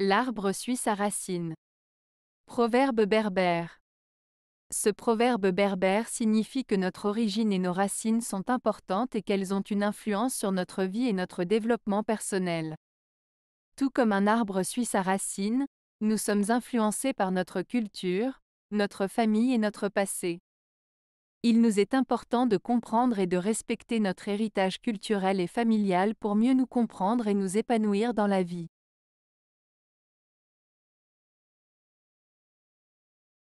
L'arbre suit sa racine. Proverbe berbère. Ce proverbe berbère signifie que notre origine et nos racines sont importantes et qu'elles ont une influence sur notre vie et notre développement personnel. Tout comme un arbre suit sa racine, nous sommes influencés par notre culture, notre famille et notre passé. Il nous est important de comprendre et de respecter notre héritage culturel et familial pour mieux nous comprendre et nous épanouir dans la vie.